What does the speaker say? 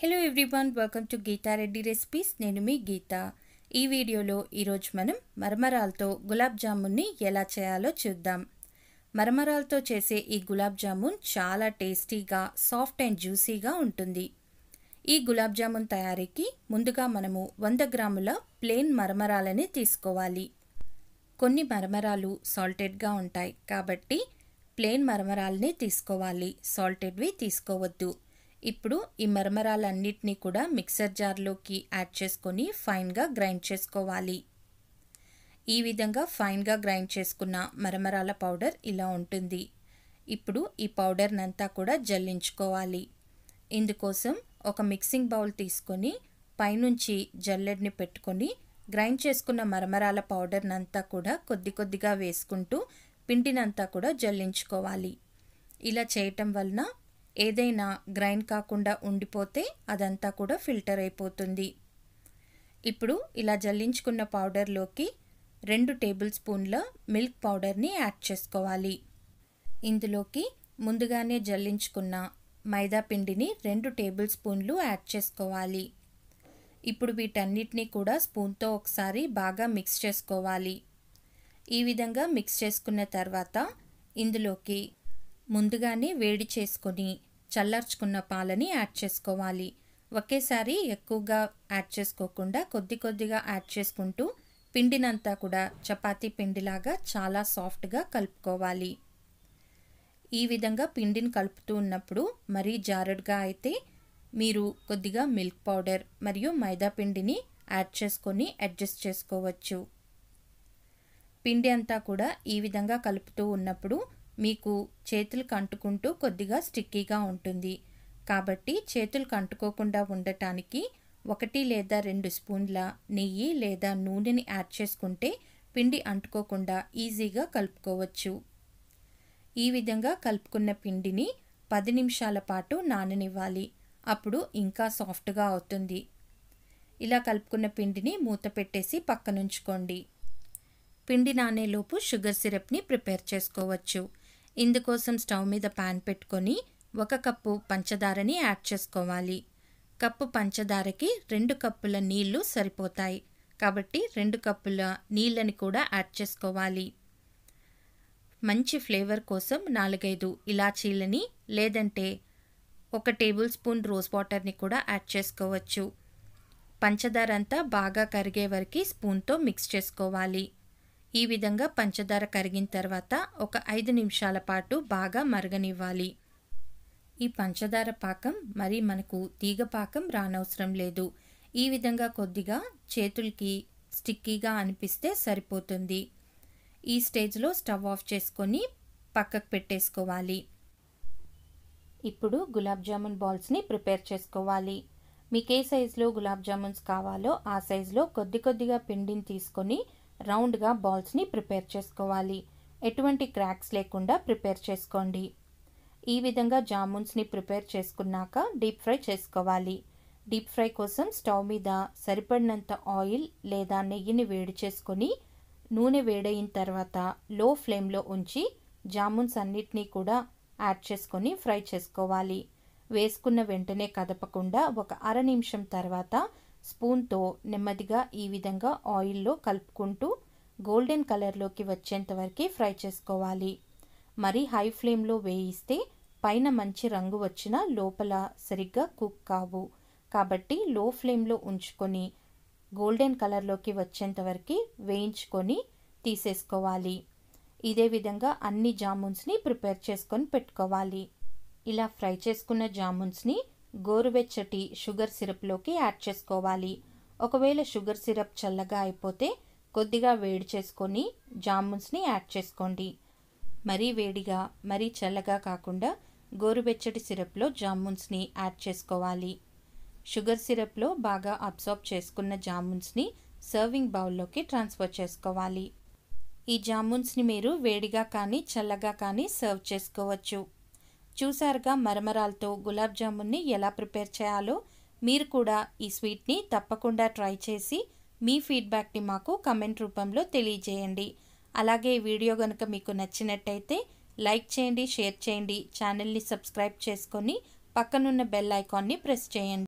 hello everyone welcome to Geetha Reddy recipes నేను మీ గీత ఈ వీడియోలో ఈరోజు మనం మరమరాలతో గులాబ్ జామున్ని ఎలా చేయాలో చూద్దాం మరమరాలతో చేసే ఈ గులాబ్ జామున్ చాలా టేస్టీగా సాఫ్ట్ అండ్ జ్యూసీగా ఉంటుంది ఈ గులాబ్ జామున్ తయారీకి ముందుగా మనము వంద గ్రాముల ప్లెయిన్ మరమరాలని తీసుకోవాలి కొన్ని మరమరాలు సాల్టెడ్గా ఉంటాయి కాబట్టి ప్లెయిన్ మరమరాలని తీసుకోవాలి సాల్టెడ్వి తీసుకోవద్దు ఇప్పుడు ఈ మరమరాలన్నిటినీ కూడా మిక్సర్ జార్లోకి యాడ్ చేసుకొని ఫైన్గా గ్రైండ్ చేసుకోవాలి ఈ విధంగా ఫైన్గా గ్రైండ్ చేసుకున్న మరమరాల పౌడర్ ఇలా ఉంటుంది ఇప్పుడు ఈ పౌడర్నంతా కూడా జల్లించుకోవాలి ఇందుకోసం ఒక మిక్సింగ్ బౌల్ తీసుకొని పైనుంచి జల్లెడ్ని పెట్టుకొని గ్రైండ్ చేసుకున్న మరమరాల పౌడర్నంతా కూడా కొద్ది కొద్దిగా వేసుకుంటూ పిండినంతా కూడా జల్లించుకోవాలి ఇలా చేయటం వలన ఏదైనా గ్రైండ్ కాకుండా ఉండిపోతే అదంతా కూడా ఫిల్టర్ అయిపోతుంది ఇప్పుడు ఇలా జల్లించుకున్న పౌడర్లోకి రెండు టేబుల్ స్పూన్ల మిల్క్ పౌడర్ని యాడ్ చేసుకోవాలి ఇందులోకి ముందుగానే జల్లించుకున్న మైదా పిండిని రెండు టేబుల్ స్పూన్లు యాడ్ చేసుకోవాలి ఇప్పుడు వీటన్నిటినీ కూడా స్పూన్తో ఒకసారి బాగా మిక్స్ చేసుకోవాలి ఈ విధంగా మిక్స్ చేసుకున్న తర్వాత ఇందులోకి ముందుగానే వేడి చేసుకొని చల్లార్చుకున్న పాలని యాడ్ చేసుకోవాలి ఒకేసారి ఎక్కువగా యాడ్ చేసుకోకుండా కొద్ది కొద్దిగా యాడ్ చేసుకుంటూ పిండినంతా కూడా చపాతీ పిండిలాగా చాలా సాఫ్ట్గా కలుపుకోవాలి ఈ విధంగా పిండిని కలుపుతూ ఉన్నప్పుడు మరీ జారుడుగా అయితే మీరు కొద్దిగా మిల్క్ పౌడర్ మరియు మైదా పిండిని యాడ్ చేసుకొని అడ్జస్ట్ చేసుకోవచ్చు పిండి అంతా కూడా ఈ విధంగా కలుపుతూ ఉన్నప్పుడు మీకు చేతులు అంటుకుంటూ కొద్దిగా స్టిక్కీగా ఉంటుంది కాబట్టి చేతులు అంటుకోకుండా ఉండటానికి ఒకటి లేదా రెండు స్పూన్ల నెయ్యి లేదా నూనెని యాడ్ చేసుకుంటే పిండి అంటుకోకుండా ఈజీగా కలుపుకోవచ్చు ఈ విధంగా కలుపుకున్న పిండిని పది నిమిషాల పాటు నాననివ్వాలి అప్పుడు ఇంకా సాఫ్ట్గా అవుతుంది ఇలా కలుపుకున్న పిండిని మూత పెట్టేసి పక్కనుంచుకోండి పిండి నానేలోపు షుగర్ సిరప్ని ప్రిపేర్ చేసుకోవచ్చు ఇందుకోసం స్టవ్ మీద పాన్ పెట్టుకొని ఒక కప్పు పంచదారని యాడ్ చేసుకోవాలి కప్పు పంచదారకి రెండు కప్పుల నీళ్లు సరిపోతాయి కాబట్టి రెండు కప్పుల నీళ్ళని కూడా యాడ్ చేసుకోవాలి మంచి ఫ్లేవర్ కోసం నాలుగైదు ఇలాచీలని లేదంటే ఒక టేబుల్ స్పూన్ రోజ్ వాటర్ని కూడా యాడ్ చేసుకోవచ్చు పంచదార అంతా బాగా కరిగే వరకు స్పూన్తో మిక్స్ చేసుకోవాలి ఈ విధంగా పంచదార కరిగిన తర్వాత ఒక ఐదు నిమిషాల పాటు బాగా మరగనివ్వాలి ఈ పంచదార పాకం మరి మనకు తీగ పాకం రానవసరం లేదు ఈ విధంగా కొద్దిగా చేతులకి స్టిక్కీగా అనిపిస్తే సరిపోతుంది ఈ స్టేజ్లో స్టవ్ ఆఫ్ చేసుకొని పక్కకు పెట్టేసుకోవాలి ఇప్పుడు గులాబ్ జామున్ బాల్స్ని ప్రిపేర్ చేసుకోవాలి మీకు ఏ సైజులో గులాబ్ జామున్స్ కావాలో ఆ సైజులో కొద్ది కొద్దిగా పిండిని తీసుకొని రౌండ్గా బాల్స్ని ప్రిపేర్ చేసుకోవాలి ఎటువంటి క్రాక్స్ లేకుండా ప్రిపేర్ చేసుకోండి ఈ విధంగా జామున్స్ని ప్రిపేర్ చేసుకున్నాక డీప్ ఫ్రై చేసుకోవాలి డీప్ ఫ్రై కోసం స్టవ్ మీద సరిపడినంత ఆయిల్ లేదా నెయ్యిని వేడి చేసుకొని నూనె వేడైన తర్వాత లో ఫ్లేమ్లో ఉంచి జామున్స్ అన్నిటినీ కూడా యాడ్ చేసుకొని ఫ్రై చేసుకోవాలి వేసుకున్న వెంటనే కదపకుండా ఒక అర నిమిషం తర్వాత స్పూన్తో నెమ్మదిగా ఈ విధంగా ఆయిల్లో కలుపుకుంటూ గోల్డెన్ కలర్లోకి వచ్చేంత వరకు ఫ్రై చేసుకోవాలి మరి హై ఫ్లేమ్లో వేయిస్తే పైన మంచి రంగు వచ్చిన లోపల సరిగ్గా కుక్ కావు కాబట్టి లో ఫ్లేమ్లో ఉంచుకొని గోల్డెన్ కలర్లోకి వచ్చేంత వరకు వేయించుకొని తీసేసుకోవాలి ఇదే విధంగా అన్ని జామున్స్ని ప్రిపేర్ చేసుకొని పెట్టుకోవాలి ఇలా ఫ్రై చేసుకున్న జామున్స్ని గోరువెచ్చటి షుగర్ సిరప్లోకి యాడ్ చేసుకోవాలి ఒకవేళ షుగర్ సిరప్ చల్లగా అయిపోతే కొద్దిగా వేడి చేసుకొని జామున్స్ని యాడ్ చేసుకోండి మరీ వేడిగా మరీ చల్లగా కాకుండా గోరువెచ్చటి సిరప్లో జామున్స్ని యాడ్ చేసుకోవాలి షుగర్ సిరప్లో బాగా అబ్జార్బ్ చేసుకున్న జామున్స్ని సర్వింగ్ బౌల్లోకి ట్రాన్స్ఫర్ చేసుకోవాలి ఈ జామున్స్ని మీరు వేడిగా కానీ చల్లగా కానీ సర్వ్ చేసుకోవచ్చు చూశారుగా మరమరాలతో గులాబ్ జామున్ని ఎలా ప్రిపేర్ చేయాలో మీరు కూడా ఈ స్వీట్ని తప్పకుండా ట్రై చేసి మీ ఫీడ్బ్యాక్ని మాకు కమెంట్ రూపంలో తెలియజేయండి అలాగే ఈ వీడియో కనుక మీకు నచ్చినట్టయితే లైక్ చేయండి షేర్ చేయండి ఛానల్ని సబ్స్క్రైబ్ చేసుకొని పక్కనున్న బెల్ ఐకాన్ని ప్రెస్ చేయండి